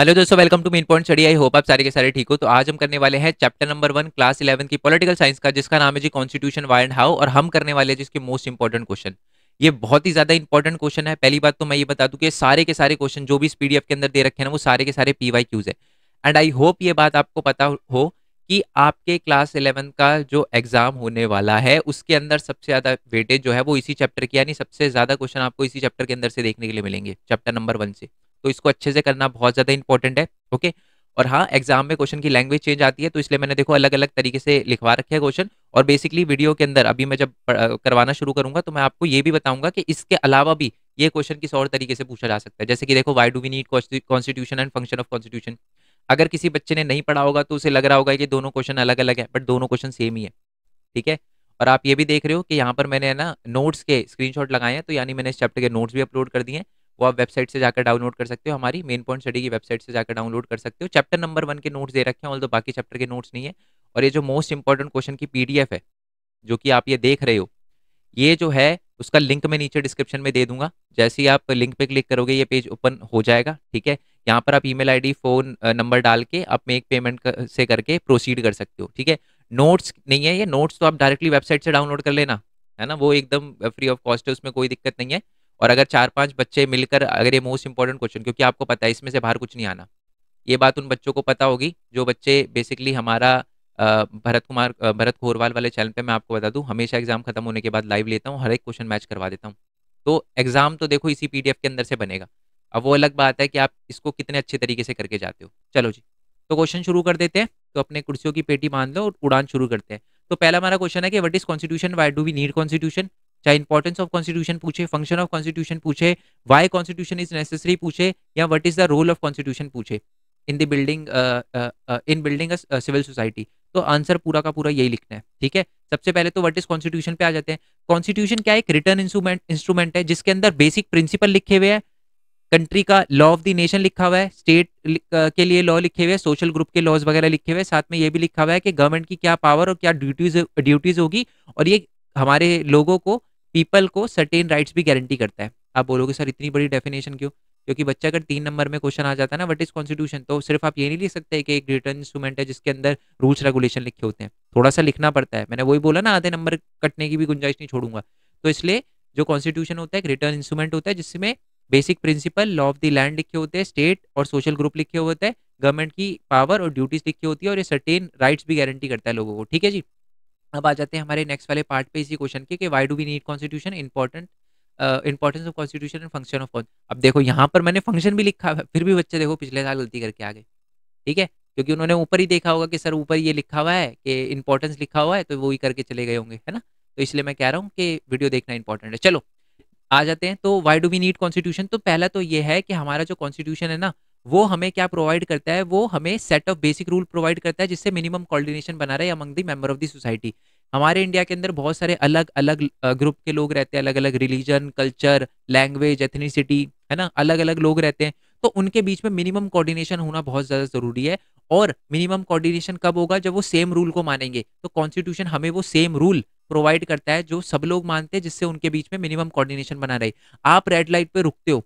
Hello दोस्तों welcome to main point study I hope आप सारे के सारे ठीक हो तो आज हम करने वाले हैं chapter number one class eleven की पॉलिटिकल साइंस का जिसका नाम है जी कॉन्स्टिट्यूशन वाई एंड हाउ और हम करने वाले हैं जिसके मोस्ट इंपॉर्टेंट क्वेश्चन ये बहुत ही ज्यादा इंपॉर्टेंट क्वेश्चन है पहली बात तो मैं ये बता दूँ कि सारे के सारे क्वेश्चन जो भी इस पीडीएफ के अंदर दे रखे ना वो सारे के सारे वाई क्यूज है एंड आई होप ये बात आपको पता हो कि आपके क्लास इलेवन का जो एग्जाम होने वाला है उसके अंदर सबसे ज्यादा वेटेज जो है वो इसी चैप्टर की यानी सबसे ज्यादा क्वेश्चन आपको इसी चैप्टर के अंदर से देखने के लिए मिलेंगे चैप्टर नंबर वन से तो इसको अच्छे से करना बहुत ज़्यादा इंपॉर्टेंट है ओके और हाँ एग्जाम में क्वेश्चन की लैंग्वेज चेंज आती है तो इसलिए मैंने देखो अलग अलग तरीके से लिखवा रखे हैं क्वेश्चन और बेसिकली वीडियो के अंदर अभी मैं जब करवाना शुरू करूंगा तो मैं आपको ये भी बताऊंगा कि इसके अलावा भी ये क्वेश्चन किस और तरीके से पूछा जा सकता है जैसे कि देखो why do we need constitution and function of constitution अगर किसी बच्चे ने नहीं पढ़ा होगा तो उसे लग रहा होगा कि दोनों क्वेश्चन अलग अलग है बट दोनों क्वेश्चन सेम ही है ठीक है और आप ये भी देख रहे हो कि यहाँ पर मैंने ना नोट्स के स्क्रीनशॉट लगाए हैं तो यानी मैंने इस चैप्टर के नोट्स भी अपलोड कर दिए हैं वो आप वेबसाइट से जाकर डाउनलोड कर सकते हो हमारी मेन पॉइंट स्टडी की वेबसाइट से जाकर डाउनलोड कर सकते हो चैप्टर नंबर वन के नोट्स दे रखे हैं ऑल तो बाकी चैप्टर के नोट्स नहीं है और ये जो मोस्ट इंपॉर्टेंट क्वेश्चन की पी है जो कि आप ये देख रहे हो ये जो है उसका लिंक मैं नीचे डिस्क्रिप्शन में दे दूंगा जैसे ही आप लिंक पे क्लिक करोगे ये पेज ओपन हो जाएगा ठीक है यहाँ पर आप ईमेल आईडी फोन नंबर डाल के आप मेक पेमेंट कर, से करके प्रोसीड कर सकते हो ठीक है नोट्स नहीं है ये नोट्स तो आप डायरेक्टली वेबसाइट से डाउनलोड कर लेना है ना वो एकदम फ्री ऑफ कॉस्ट है उसमें कोई दिक्कत नहीं है और अगर चार पांच बच्चे मिलकर अगर ये मोस्ट इंपॉर्टेंट क्वेश्चन क्योंकि आपको पता है इसमें से बाहर कुछ नहीं आना ये बात उन बच्चों को पता होगी जो बच्चे बेसिकली हमारा भरत कुमार भरत खोरवाल वाले चैनल पे मैं आपको बता दूं हमेशा एग्जाम खत्म होने के बाद लाइव लेता हूँ हर एक क्वेश्चन मैच करवा देता हूँ तो एग्जाम तो देखो इसी पी के अंदर से बनेगा अब वो अलग बात है कि आप इसको कितने अच्छे तरीके से करके जाते हो चलो जी तो क्वेश्चन शुरू कर देते हैं तो अपने कुर्सियों की पेटी बांध लो और उड़ान शुरू करते हैं तो पहला हमारा क्वेश्चन है कि what is constitution why do we need constitution चाहे इंपॉर्टेंस ऑफ कॉन्स्टिट्यूशन पूछे फंक्शन ऑफ कॉन्स्टिट्यूशन पूछे वाई कॉन्स्टिट्यूशन इज नेसेसरी पूछे या what is the role of constitution पूछे in the building in building civil society तो answer पूरा का पूरा यही लिखना है ठीक है सबसे पहले तो वट इज कॉन्स्टिट्यूशन पे आ जाते हैं कॉन्स्टिट्यूशन क्या एक रिटर्न इंस्ट्रूमेंट इंस्ट्रूमेंट है जिसके अंदर बेसिक प्रिंसिपल लिखे हुए हैं कंट्री का लॉ ऑफ द नेशन लिखा हुआ है स्टेट uh, के लिए लॉ लिखे हुए सोशल ग्रुप के लॉज वगैरह लिखे हुए साथ में ये भी लिखा हुआ है कि गवर्नमेंट की क्या पावर और क्या ड्यूटीज ड्यूटीज होगी और ये हमारे लोगों को पीपल को सर्टेन राइट्स भी गारंटी करता है आप बोलोगे सर इतनी बड़ी डेफिनेशन क्यों क्योंकि बच्चा अगर तीन नंबर में क्वेश्चन आ जाता है ना वट इज कॉन्स्टिट्यूशन तो सिर्फ आप ये नहीं लिख सकते कि एक रिटर्न इंस्ट्रूमेंट है जिसके अंदर रूल्स रेगुलेशन लिखे होते हैं थोड़ा सा लिखना पड़ता है मैंने वही बोला ना आधे नंबर कटने की भी गुंजाइश नहीं छोड़ूंगा तो इसलिए जो कॉन्स्टिट्यूशन होता है एक रिटर्न इंस्ट्रूमेंट होता है जिसमें basic principle law of the land लिखे होते हैं स्टेट और सोशल ग्रुप लिखे होते हैं गवर्नमेंट की पावर और ड्यूटीज लिखी होती है और ये सर्टेन राइट्स भी गारंटी करता है लोगों को ठीक है जी अब आ जाते हैं हमारे नेक्स्ट वाले पार्ट पे इसी क्वेश्चन के कि why do we need constitution important importance of constitution and function of कॉन्स अब देखो यहाँ पर मैंने फंक्शन भी लिखा फिर भी बच्चे देखो पिछले साल गलती करके आ गए ठीक है क्योंकि उन्होंने ऊपर ही देखा होगा कि सर ऊपर ये लिखा हुआ है कि इंपॉर्टेंस लिखा हुआ है तो वो ही करके चले गए होंगे है ना तो इसलिए मैं कह रहा हूँ कि वीडियो देखना इंपॉर्टेंट है चलो आ जाते हैं तो why do we need constitution तो पहला तो ये है कि हमारा जो कॉन्स्टिट्यूशन है ना वो हमें क्या प्रोवाइड करता है वो हमें set of basic rule provide करता है जिससे मिनिमम कोऑर्डिनेशन बना रहे among the member of the society हमारे इंडिया के अंदर बहुत सारे अलग अलग ग्रुप के लोग रहते हैं अलग अलग रिलीजन कल्चर लैंग्वेज एथनिसिटी है ना अलग अलग लोग रहते हैं तो उनके बीच में मिनिमम कोऑर्डिनेशन होना बहुत ज़्यादा ज़रूरी है और मिनिमम कोऑर्डिनेशन कब होगा जब वो सेम रूल को मानेंगे तो कॉन्स्टिट्यूशन हमें वो सेम रूल प्रोवाइड करता है जो सब लोग मानते हैं जिससे उनके बीच में मिनिमम कोऑर्डिनेशन बना रहे आप रेड लाइट पर रुकते हो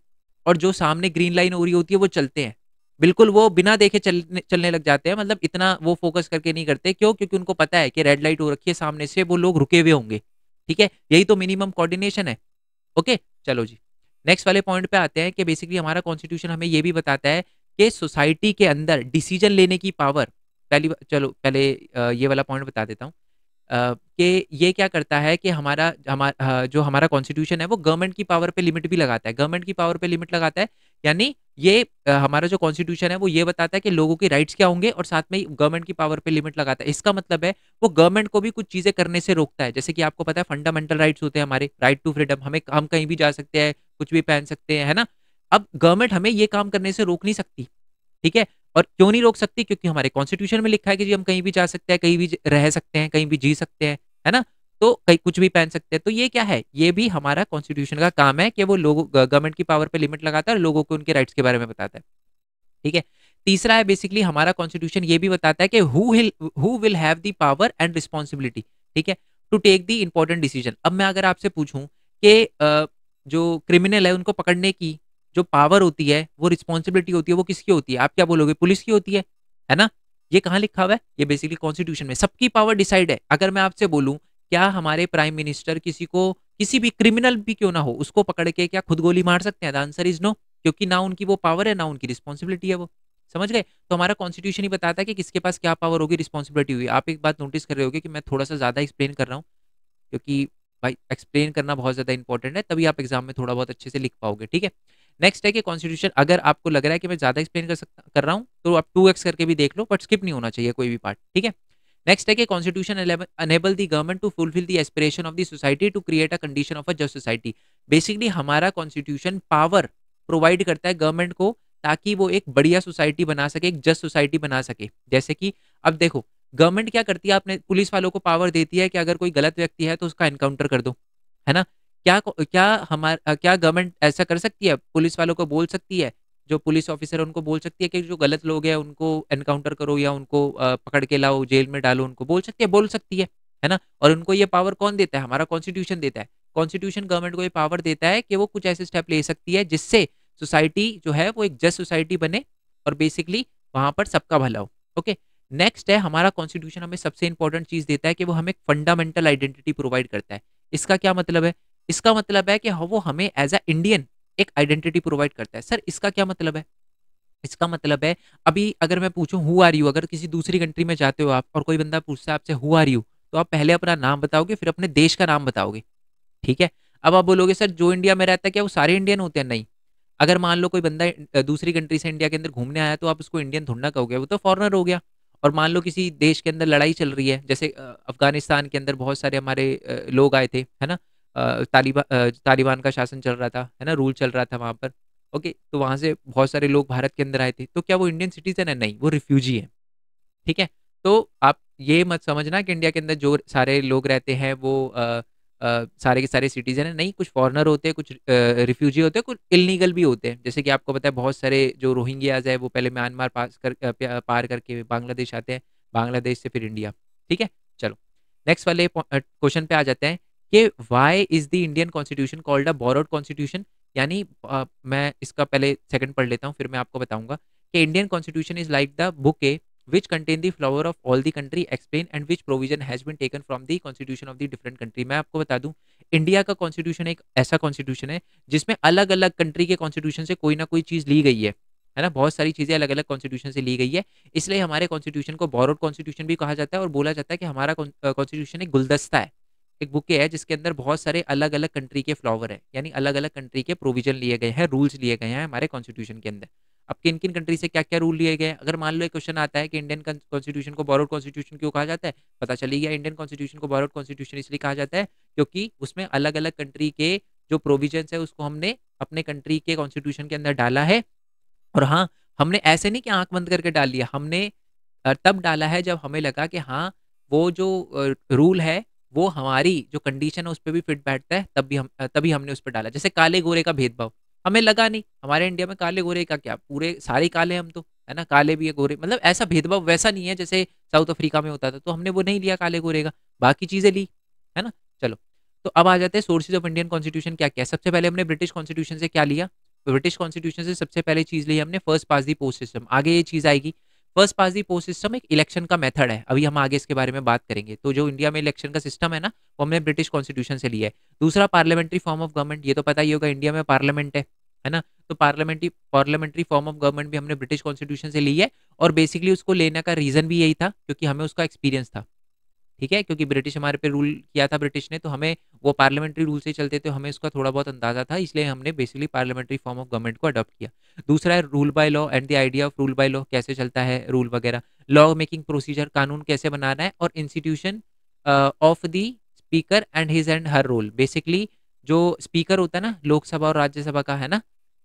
और जो सामने ग्रीन लाइन हो रही होती है वो चलते हैं बिल्कुल वो बिना देखे चलने चलने लग जाते हैं मतलब इतना वो फोकस करके नहीं करते क्यों क्योंकि उनको पता है कि रेड लाइट हो रखी है सामने से वो लोग रुके हुए होंगे ठीक है यही तो मिनिमम कोऑर्डिनेशन है ओके चलो जी नेक्स्ट वाले पॉइंट पे आते हैं कि बेसिकली हमारा कॉन्स्टिट्यूशन हमें ये भी बताता है कि सोसाइटी के अंदर डिसीजन लेने की पावर पहली चलो पहले ये वाला पॉइंट बता देता हूँ कि ये क्या करता है कि हमारा हमारा जो हमारा कॉन्स्टिट्यूशन है वो गवर्नमेंट की पावर पे लिमिट भी लगाता है गवर्नमेंट की पावर पे लिमिट लगाता है यानी ये हमारा जो कॉन्स्टिट्यूशन है वो ये बताता है कि लोगों के राइट्स क्या होंगे और साथ में गवर्नमेंट की पावर पे लिमिट लगाता है इसका मतलब है वो गवर्नमेंट को भी कुछ चीज़ें करने से रोकता है जैसे कि आपको पता है फंडामेंटल राइट्स होते हैं हमारे राइट टू फ्रीडम हमें हम कहीं भी जा सकते हैं कुछ भी पहन सकते हैं है ना अब गवर्नमेंट हमें ये काम करने से रोक नहीं सकती ठीक है और क्यों नहीं रोक सकती क्योंकि हमारे कॉन्स्टिट्यूशन में लिखा है कि जी हम कहीं भी जा सकते हैं कहीं भी रह सकते हैं कहीं भी जी सकते हैं है ना तो कहीं कुछ भी पहन सकते हैं तो ये क्या है ये भी हमारा कॉन्स्टिट्यूशन का काम है कि वो लोग गवर्नमेंट की पावर पर लिमिट लगाता है लोगों को उनके राइट्स के बारे में बताता है ठीक है तीसरा है बेसिकली हमारा कॉन्स्टिट्यूशन ये भी बताता है कि who will have the power and responsibility ठीक है to take the important decision अब मैं अगर आपसे पूछूं कि जो क्रिमिनल है उनको पकड़ने की जो पावर होती है वो रिस्पॉन्सिबिलिटी होती है वो किसकी होती है आप क्या बोलोगे पुलिस की होती है है ना ये कहाँ लिखा हुआ है ये बेसिकली कॉन्स्टिट्यूशन में सबकी पावर डिसाइड है अगर मैं आपसे बोलूँ क्या हमारे प्राइम मिनिस्टर किसी को किसी भी क्रिमिनल भी क्यों ना हो उसको पकड़ के क्या खुद गोली मार सकते हैं द आंसर इज नो क्योंकि ना उनकी वो पावर है ना उनकी रिस्पॉन्सिबिलिटी है वो समझ गए तो हमारा कॉन्स्टिट्यूशन ही बताता है कि किसके पास क्या पावर होगी रिस्पॉन्सिबिलिटी हुई आप एक बात नोटिस कर रहे होगे कि मैं थोड़ा सा ज़्यादा एक्सप्लेन कर रहा हूँ क्योंकि भाई एक्सप्लेन करना बहुत ज़्यादा इंपॉर्टेंट है तभी आप एग्जाम में थोड़ा बहुत अच्छे से लिख पाओगे ठीक है नेक्स्ट है कि कॉन्स्टिट्यूशन अगर आपको लग रहा है कि मैं ज़्यादा एक्सप्लेन कर सकता कर रहा हूँ तो आप टू एक्स करके भी देख लो बट स्किप नहीं होना चाहिए कोई भी पार्ट ठीक है नेक्स्ट है कि constitution enable the government to fulfil the aspiration of the society to create a condition of a just society basically हमारा कॉन्स्टिट्यूशन पावर प्रोवाइड करता है गवर्नमेंट को ताकि वो एक बढ़िया सोसाइटी बना सके एक जस्ट सोसाइटी बना सके जैसे कि अब देखो गवर्नमेंट क्या करती है आपने पुलिस वालों को पावर देती है कि अगर कोई गलत व्यक्ति है तो उसका एनकाउंटर कर दो है ना क्या क्या हमारा क्या गवर्नमेंट ऐसा कर सकती है पुलिस वालों को बोल सकती है जो पुलिस ऑफिसर है उनको बोल सकती है कि जो गलत लोग हैं उनको एनकाउंटर करो या उनको पकड़ के लाओ जेल में डालो उनको बोल सकती है बोल सकती है है ना और उनको ये पावर कौन देता है हमारा कॉन्स्टिट्यूशन देता है कॉन्स्टिट्यूशन गवर्नमेंट को ये पावर देता है कि वो कुछ ऐसे स्टेप ले सकती है जिससे सोसाइटी जो है वो एक जस्ट सोसाइटी बने और बेसिकली वहाँ पर सबका भला हो ओके नेक्स्ट है हमारा कॉन्स्टिट्यूशन हमें सबसे इंपॉर्टेंट चीज़ देता है कि वो हमें फंडामेंटल आइडेंटिटी प्रोवाइड करता है इसका क्या मतलब है इसका मतलब है कि हाँ, वो हमें एज ए इंडियन एक आइडेंटिटी प्रोवाइड करता है सर इसका क्या मतलब है इसका मतलब है अभी अगर मैं पूछूं हु आर यू अगर किसी दूसरी कंट्री में जाते हो आप और कोई बंदा पूछता है आपसे हु आर यू तो आप पहले अपना नाम बताओगे फिर अपने देश का नाम बताओगे ठीक है अब आप बोलोगे सर जो इंडिया में रहता है क्या वो सारे इंडियन होते हैं नहीं अगर मान लो कोई बंदा दूसरी कंट्री से इंडिया के अंदर घूमने आया तो आप उसको इंडियन थोड़ा कहोगे वो तो फॉरनर हो गया और मान लो किसी देश के अंदर लड़ाई चल रही है जैसे अफगानिस्तान के अंदर बहुत सारे हमारे लोग आए थे है ना तालिबा तालिबान का शासन चल रहा था है ना रूल चल रहा था वहाँ पर ओके तो वहाँ से बहुत सारे लोग भारत के अंदर आए थे तो क्या वो इंडियन सिटीजन है नहीं वो रिफ्यूजी है ठीक है तो आप ये मत समझना कि इंडिया के अंदर जो सारे लोग रहते हैं वो आ, आ, सारे के सारे सिटीजन है नहीं कुछ फॉरनर होते हैं कुछ रिफ्यूजी होते हैं कुछ इलीगल भी होते हैं जैसे कि आपको पता है बहुत सारे जो रोहिंग्याज है वो पहले म्यांमार पास कर पार करके बांग्लादेश आते हैं बांग्लादेश से फिर इंडिया ठीक है चलो नेक्स्ट वाले क्वेश्चन पे आ जाते हैं कि why is the Indian constitution called a borrowed constitution यानी मैं इसका पहले सेकंड पढ़ लेता हूँ फिर मैं आपको बताऊंगा कि Indian constitution is like the book a which contain the flower of all the country explain and which provision has been taken from the constitution of the different country मैं आपको बता दूँ इंडिया का कॉन्स्टिट्यूशन एक ऐसा constitution है जिसमें अलग अलग कंट्री के कॉन्स्टिट्यूशन से कोई ना कोई चीज़ ली गई है है ना बहुत सारी चीज़ें अलग अलग कॉन्स्टिट्यूशन से ली गई है इसलिए हमारे कॉन्स्टिट्यूशन को बोरोड कॉन्स्टिट्यूशन भी कहा जाता है और बोला जाता है कि हमारा कॉन्स्टिट्यूशन एक गुलदस्ता है एक बुके है जिसके अंदर बहुत सारे अलग अलग कंट्री के फ्लावर है यानी अलग अलग कंट्री के प्रोविजन लिए गए हैं रूल्स लिए गए हैं हमारे कॉन्स्टिट्यूशन के अंदर अब किन किन कंट्री से क्या क्या रूल लिए गए अगर मान लो एक क्वेश्चन आता है कि इंडियन कॉन्स्टिट्यूशन को बॉरोड कॉन्स्टिट्यूशन क्यों कहा जाता है पता चली गया इंडियन कॉन्स्टिट्यूशन को बॉरोड कॉन्स्टिट्यूशन इसलिए कहा जाता है क्योंकि उसमें अलग अलग कंट्री के जो प्रोविजन है उसको हमने अपने कंट्री के कॉन्स्टिट्यूशन के अंदर डाला है और हाँ हमने ऐसे नहीं कि आंख बंद करके डाल लिया हमने तब डाला है जब हमें लगा कि हाँ वो जो रूल है वो हमारी जो कंडीशन है उस पर भी फिट बैठता है तब भी हम तभी हमने उस पर डाला जैसे काले गोरे का भेदभाव हमें लगा नहीं हमारे इंडिया में काले गोरे का क्या पूरे सारे काले हम तो है ना काले भी है गोरे मतलब ऐसा भेदभाव वैसा नहीं है जैसे साउथ अफ्रीका में होता था तो हमने वो नहीं लिया काले गोरे का बाकी चीज़ें ली है ना चलो तो अब आ जाते हैं सोर्सेज ऑफ इंडियन कॉन्स्टिट्यूशन क्या क्या सबसे पहले हमने ब्रिटिश कॉन्स्टिट्यूशन से क्या लिया ब्रिटिश कॉन्स्टिट्यूशन से सबसे पहले चीज़ ली हमने first past the post system आगे ये चीज़ आएगी first past the post system एक इलेक्शन का मेथड है अभी हम आगे इसके बारे में बात करेंगे तो जो इंडिया में इलेक्शन का सिस्टम है ना वो हमने ब्रिटिश कॉन्स्टिट्यूशन से लिया है दूसरा पार्लियामेंट्री फॉर्म ऑफ गवर्नमेंट ये तो पता ही होगा इंडिया में पार्लियामेंट है है ना तो parliamentary parliamentary form of government भी हमने ब्रिटिश कॉन्स्टिट्यूशन से ली है और बेसिकली उसको लेने का रीजन भी यही था क्योंकि हमें उसका एक्सपीरियंस था ठीक है क्योंकि ब्रिटिश हमारे पे रूल किया था ब्रिटिश ने तो हमें वो पार्लियामेंट्री रूल से चलते थे हमें उसका थोड़ा बहुत अंदाजा था इसलिए हमने basically parliamentary form of government को अडॉप्ट किया दूसरा है rule by law and the idea of rule by law कैसे चलता है रूल वगैरह लॉ मेकिंग प्रोसीजर कानून कैसे बनाना है और institution of the speaker and his and her role basically जो स्पीकर होता है ना लोकसभा और राज्यसभा का है ना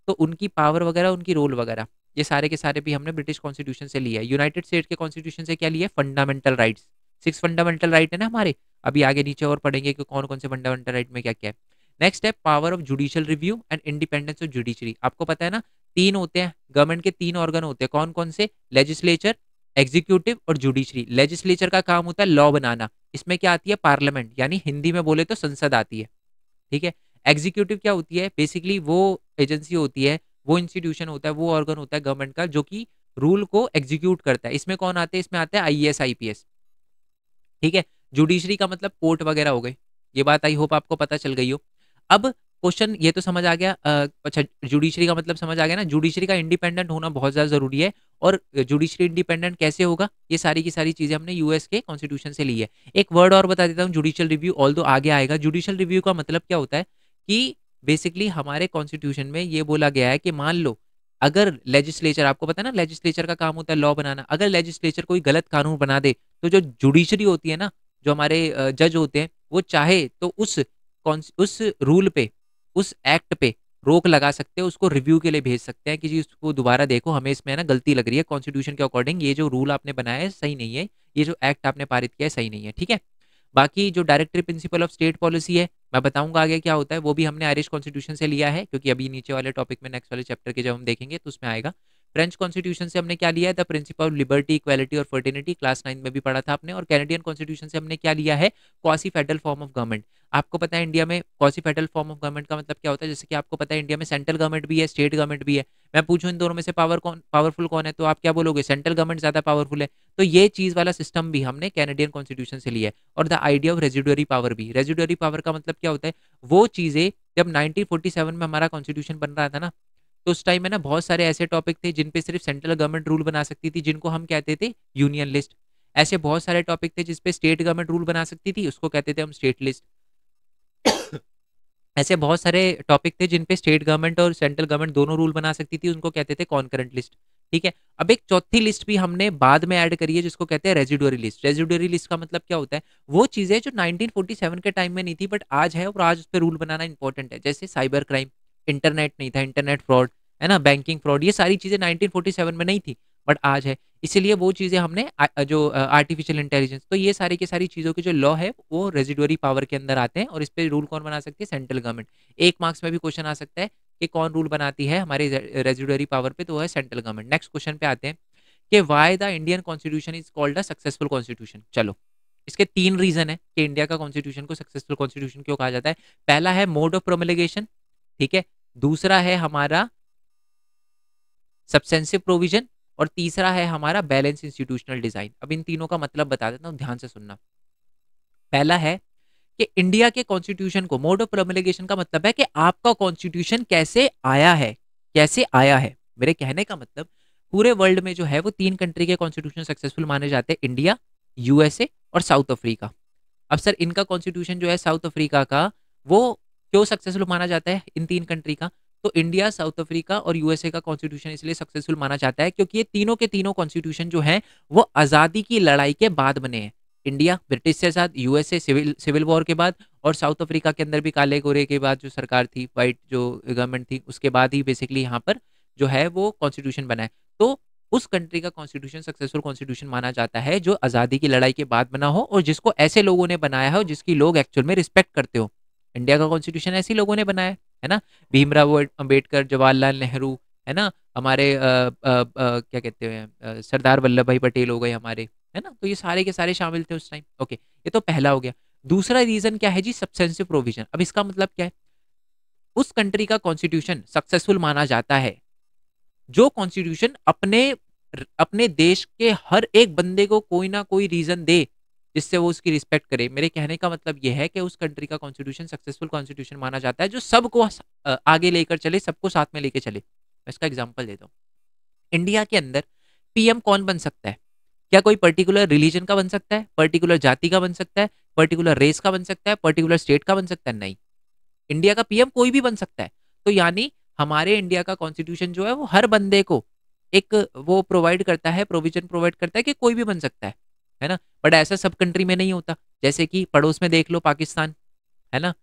तो उनकी पावर वगैरह उनकी रोल वगैरह ये सारे के सारे भी हमने ब्रिटिश कॉन्स्टिट्यूशन से लिया है यूनाइटेड स्टेट के कॉन्स्टिट्यूशन से क्या लिया है fundamental rights six fundamental right है ना हमारे अभी आगे नीचे और पढ़ेंगे कि कौन कौन से फंडामेंटल राइट में क्या क्या है नेक्स्ट है power of judicial review and independence of judiciary आपको पता है ना तीन होते हैं गवर्नमेंट के तीन ऑर्गन होते हैं कौन कौन से लेजिस्लेचर एग्जीक्यूटिव और जुडिशरी लेजिस्लेचर का काम होता है लॉ बनाना इसमें क्या आती है पार्लियामेंट यानी हिंदी में बोले तो संसद आती है ठीक है एग्जीक्यूटिव क्या होती है बेसिकली वो एजेंसी होती है वो इंस्टीट्यूशन होता है वो ऑर्गन होता है गवर्नमेंट का जो कि रूल को एग्जीक्यूट करता है इसमें कौन आते हैं इसमें आते हैं I S I P S ठीक है जुडिशरी का मतलब कोर्ट वगैरह हो गए ये बात आई होप आपको पता चल गई हो अब क्वेश्चन ये तो समझ आ गया अच्छा जुडिशरी का मतलब समझ आ गया ना जुडिशरी का इंडिपेंडेंट होना बहुत ज़्यादा ज़रूरी है और जुडिशरी इंडिपेंडेंट कैसे होगा ये सारी की सारी चीज़ें हमने यूएस के कॉन्स्टिट्यूशन से ली है एक वर्ड और बता देता हूँ जुडिशियल रिव्यू ऑल दो आगे आएगा जुडिशियल रिव्यू का मतलब क्या होता है कि बेसिकली हमारे कॉन्स्टिट्यूशन में ये बोला गया है कि मान लो अगर लेजिस्लेचर आपको पता है ना लेजिस्लेचर का काम होता है लॉ बनाना अगर लेजिस्लेचर कोई गलत कानून बना दे तो जो जुडिशरी होती है ना जो हमारे जज होते हैं वो चाहे तो उस उस रूल पे उस एक्ट पे रोक लगा सकते हैं उसको रिव्यू के लिए भेज सकते हैं कि जी उसको दोबारा देखो हमें इसमें ना गलती लग रही है कॉन्स्टिट्यूशन के अकॉर्डिंग ये जो रूल आपने बनाया है सही नहीं है ये जो एक्ट आपने पारित किया है सही नहीं है ठीक है बाकी जो directory principle of state policy है मैं बताऊंगा आगे क्या होता है वो भी हमने आयरिश कॉन्स्टिट्यूशन से लिया है क्योंकि अभी नीचे वाले टॉपिक में नेक्स्ट वाले चैप्टर के जब हम देखेंगे तो उसमें आएगा फ्रेंच कॉन्स्टिट्यूशन से हमने क्या लिया है the principle of liberty equality और फर्टिनिटी क्लास नाइन में भी पढ़ा था आपने और कैनेडियन कॉन्स्टिट्यूशन से हमने क्या लिया है quasi federal form of government आपको पता है इंडिया में quasi federal form of government का मतलब क्या होता है जैसे कि आपको पता है इंडिया में सेंट्रल गवर्नमेंट भी है स्टेट गवर्नमेंट भी है मैं पूछूं इन दोनों में से पावर कौन पावरफुल कौन है तो आप क्या बोलोगे सेंट्रल गवर्नमेंट ज्यादा पावरफुल है तो ये चीज वाला सिस्टम भी हमने कैनेडियन कॉन्स्टिट्यूशन से लिया है और the idea of residuary power भी रेजिडरी पावर का मतलब क्या होता है वो चीजें जब नाइनटीन में हमारा कॉन्स्टिट्यूशन बन रहा था ना तो उस टाइम में ना बहुत सारे ऐसे टॉपिक थे जिन पे सिर्फ सेंट्रल गवर्नमेंट रूल बना सकती थी जिनको हम कहते थे यूनियन लिस्ट ऐसे बहुत सारे टॉपिक थे जिसपे स्टेट गवर्नमेंट रूल बना सकती थी उसको कहते थे हम स्टेट लिस्ट ऐसे बहुत सारे टॉपिक थे जिन पे स्टेट गवर्नमेंट और सेंट्रल गवर्नमेंट दोनों रूल बना सकती थी उनको कहते थे कॉन्करेंट लिस्ट ठीक है अब एक चौथी लिस्ट भी हमने बाद में ऐड करी है जिसको कहते हैं रेजिडुअरी लिस्ट रेजिडुअरी लिस्ट का मतलब क्या होता है वो चीज़ें जो 1947 के टाइम में नहीं थी बट आज है और आज उस पर रूल बनाना इंपॉर्टेंट है जैसे साइबर क्राइम इंटरनेट नहीं था इंटरनेट फ्रॉड है ना बैंकिंग फ्रॉड ये सारी चीज़ें 1947 में नहीं थी बट आज है इसीलिए वो चीज़ें हमने आ, जो आर्टिफिशियल इंटेलिजेंस तो ये सारी की सारी चीज़ों की जो लॉ है वो रेजिडुअरी पावर के अंदर आते हैं और इस पर रूल कौन बना सकती है सेंट्रल गवर्नमेंट एक मार्क्स में भी क्वेश्चन आ सकता है कि कौन रूल बनाती है हमारे रेजिडुअरी पावर पे तो वो है सेंट्रल गवर्नमेंट नेक्स्ट क्वेश्चन पे आते हैं कि why the Indian constitution is called a successful constitution चलो इसके तीन रीजन है कि इंडिया का कॉन्स्टिट्यूशन को सक्सेसफुल कॉन्स्टिट्यूशन क्यों कहा जाता है पहला है मोड ऑफ प्रोमिलिगेशन ठीक है दूसरा है हमारा सब्सटेंसिव प्रोविजन और तीसरा है हमारा बैलेंस इंस्टीट्यूशनल डिजाइन अब इन तीनों का मतलब बता देता हूँ ध्यान से सुनना पहला है कि इंडिया के कॉन्स्टिट्यूशन को मोड ऑफ प्रमलिगेशन का मतलब है कि आपका कॉन्स्टिट्यूशन कैसे आया है कैसे आया है मेरे कहने का मतलब पूरे वर्ल्ड में जो है वो तीन कंट्री के कॉन्स्टिट्यूशन सक्सेसफुल माने जाते हैं इंडिया यूएसए और साउथ अफ्रीका अब सर इनका कॉन्स्टिट्यूशन जो है साउथ अफ्रीका का वो क्यों सक्सेसफुल माना जाता है इन तीन कंट्री का तो इंडिया साउथ अफ्रीका और यूएसए का कॉन्स्टिट्यूशन इसलिए सक्सेसफुल माना जाता है क्योंकि ये तीनों के तीनों कॉन्स्टिट्यूशन जो है वो आज़ादी की लड़ाई के बाद बने हैं इंडिया ब्रिटिश से साथ यूएसए सिविल सिविल वॉर के बाद और साउथ अफ्रीका के अंदर भी काले गोरे के बाद जो सरकार थी वाइट जो गवर्नमेंट थी उसके बाद ही बेसिकली यहाँ पर जो है वो कॉन्स्टिट्यूशन बना है तो उस कंट्री का कॉन्स्टिट्यूशन सक्सेसफुल कॉन्स्टिट्यूशन माना जाता है जो आज़ादी की लड़ाई के बाद बना हो और जिसको ऐसे लोगों ने बनाया हो जिसकी लोग एक्चुअल में रिस्पेक्ट करते हो इंडिया का कॉन्स्टिट्यूशन ऐसे लोगों ने बनाया है ना भीमराव अम्बेडकर जवाहरलाल नेहरू है ना हमारे आ, आ, आ, क्या कहते हैं सरदार वल्लभ भाई पटेल हो गए हमारे है ना तो ये सारे के सारे शामिल थे उस टाइम ओके ये तो पहला हो गया दूसरा रीजन क्या है जी सब्सटेंसिव प्रोविजन अब इसका मतलब क्या है उस कंट्री का कॉन्स्टिट्यूशन सक्सेसफुल माना जाता है जो कॉन्स्टिट्यूशन अपने अपने देश के हर एक बंदे को कोई ना कोई रीजन दे जिससे वो उसकी रिस्पेक्ट करे मेरे कहने का मतलब ये है कि उस कंट्री का कॉन्स्टिट्यूशन सक्सेसफुल कॉन्स्टिट्यूशन माना जाता है जो सबको आगे लेकर चले सबको साथ में लेकर चले मैं इसका एग्जाम्पल देता हूँ इंडिया के अंदर पीएम कौन बन सकता है क्या कोई पर्टिकुलर रिलीजन का बन सकता है पर्टिकुलर जाति का बन सकता है पर्टिकुलर रेस का बन सकता है पर्टिकुलर स्टेट का बन सकता है नहीं इंडिया का पीएम कोई भी बन सकता है तो यानी हमारे इंडिया का कॉन्स्टिट्यूशन जो है वो हर बंदे को एक वो प्रोवाइड करता है प्रोविजन प्रोवाइड करता है कि कोई भी बन सकता है है ना बट ऐसा सब कंट्री में नहीं होता जैसे कि पड़ोस में देख लो पाकिस्तान है ना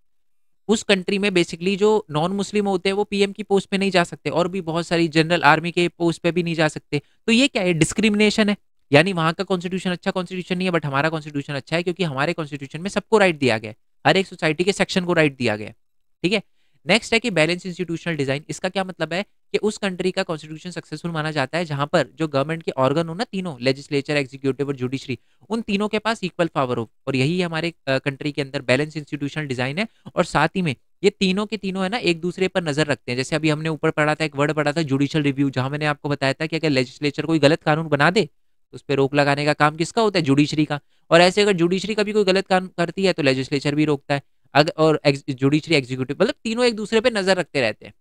उस कंट्री में बेसिकली जो नॉन मुस्लिम होते हैं वो पीएम की पोस्ट पे नहीं जा सकते और भी बहुत सारी जनरल आर्मी के पोस्ट पे भी नहीं जा सकते तो ये क्या है डिस्क्रिमिनेशन है यानी वहाँ का कॉन्स्टिट्यूशन अच्छा कॉन्स्टिट्यूशन नहीं है बट हमारा कॉन्स्टिट्यूशन अच्छा है क्योंकि हमारे कॉन्स्टिट्यूशन में सबको राइट दिया गया है हर एक सोसाइटी के सेक्शन को राइट दिया गया है ठीक है नेक्स्ट है कि बैलेंस इंस्टीट्यूशनल डिजाइन इसका क्या मतलब है कि उस कंट्री का कॉन्स्टिट्यूशन सक्सेसफुल माना जाता है जहां पर जो गवर्नमेंट के ऑर्गन हो ना तीनों लेजिस्लेचर एग्जीक्यूटिव और जुडिशरी उन तीनों के पास इक्वल पावर हो और यही हमारे कंट्री के अंदर बैलेंस इंस्टीट्यूशनल डिजाइन है और साथ ही में ये तीनों के तीनों है ना एक दूसरे पर नजर रखते हैं जैसे अभी हमने ऊपर पढ़ा था एक वर्ड पढ़ा था जुडिशियल रिव्यू जहां मैंने आपको बताया था कि अगर लेजिस्लेचर कोई गलत कानून बना दे तो उस पर रोक लगाने का काम किसका होता है जुडिशरी का और ऐसे अगर जुडिशरी का भी कोई गलत काम करती है तो लेजिस्लेचर भी रोकता है अगर और जुडिशरी एग्जीक्यूटिव मतलब तीनों एक दूसरे पर नजर रखते रहते हैं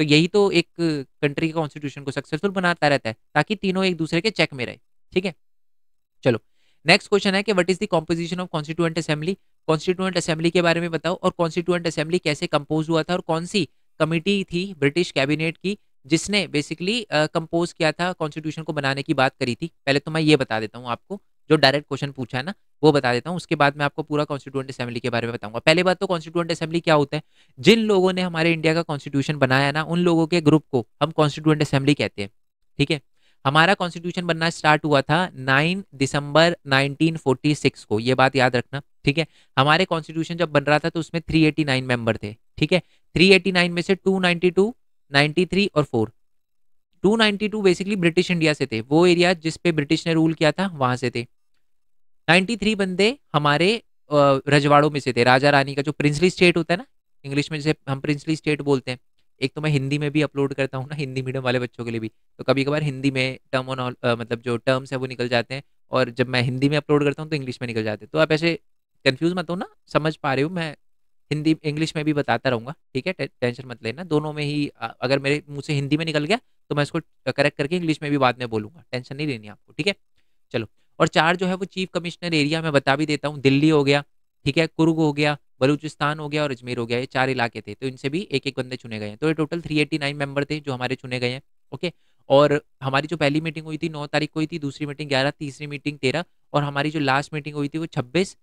तो यही तो एक कंट्री के कॉन्स्टिट्यूशन को सक्सेसफुल बनाता रहता है ताकि तीनों एक दूसरे के चेक में रहे ठीक है चलो नेक्स्ट क्वेश्चन है कि what is the composition of constituent assembly constituent assembly के बारे में बताओ और कॉन्स्टिट्यूएंट असेंबली कैसे कंपोज हुआ था और कौन सी कमेटी थी ब्रिटिश कैबिनेट की जिसने बेसिकली कंपोज uh, किया था कॉन्स्टिट्यूशन को बनाने की बात करी थी पहले तो मैं ये बता देता हूँ आपको जो डायरेक्ट क्वेश्चन पूछा है ना वो बता देता हूँ उसके बाद मैं आपको पूरा कॉन्स्टिट्यूंट असेंबली के बारे में बताऊंगा पहले बात तो कॉन्स्टिट्यूंट असेंबली क्या होता है जिन लोगों ने हमारे इंडिया का कॉन्स्टिट्यूशन बनाया ना उन लोगों के ग्रुप को हम कॉन्स्टिट्यूंट असेंबली कहते हैं ठीक है हमारा कॉन्स्टिट्यूशन बनना स्टार्ट हुआ था 9 दिसंबर 1946 को ये बात याद रखना ठीक है हमारे कॉन्स्टिट्यूशन जब बन रहा था तो उसमें 389 मेंबर थे ठीक है 389 में से 292, 93 और 4 292 बेसिकली ब्रिटिश इंडिया से थे वो एरिया जिस पे ब्रिटिश ने रूल किया था वहां से थे 93 बंदे हमारे रजवाड़ों में से थे राजा रानी का जो प्रिंसली स्टेट होता है ना इंग्लिश में जैसे हम प्रिंसली स्टेट बोलते हैं एक तो मैं हिंदी में भी अपलोड करता हूँ ना हिंदी मीडियम वाले बच्चों के लिए भी तो कभी कभार हिंदी में टर्म ऑन ऑल मतलब जो टर्म्स है वो निकल जाते हैं और जब मैं हिंदी में अपलोड करता हूँ तो इंग्लिश में निकल जाते हैं तो आप ऐसे कन्फ्यूज मत हो ना समझ पा रहे हो मैं हिंदी इंग्लिश में भी बताता रहूँगा ठीक है टेंशन मत लेना दोनों में ही अगर मेरे मुँह से हिंदी में निकल गया तो मैं इसको करेक्ट करके इंग्लिश में भी बाद में बोलूँगा टेंशन नहीं लेनी आपको ठीक है चलो और चार जो है वो चीफ कमिश्नर एरिया मैं बता भी देता हूँ दिल्ली हो गया ठीक है कुर्ग हो गया बलूचिस्तान हो गया और अजमेर हो गया ये चार इलाके थे तो इनसे भी एक एक बंदे चुने गए हैं तो ये total three eighty nine member थे जो हमारे चुने गए हैं ओके और हमारी जो पहली मीटिंग हुई थी नौ तारीख को हुई थी दूसरी मीटिंग ग्यारह तीसरी मीटिंग तेरह और हमारी जो लास्ट मीटिंग हुई थी वो छब्बीस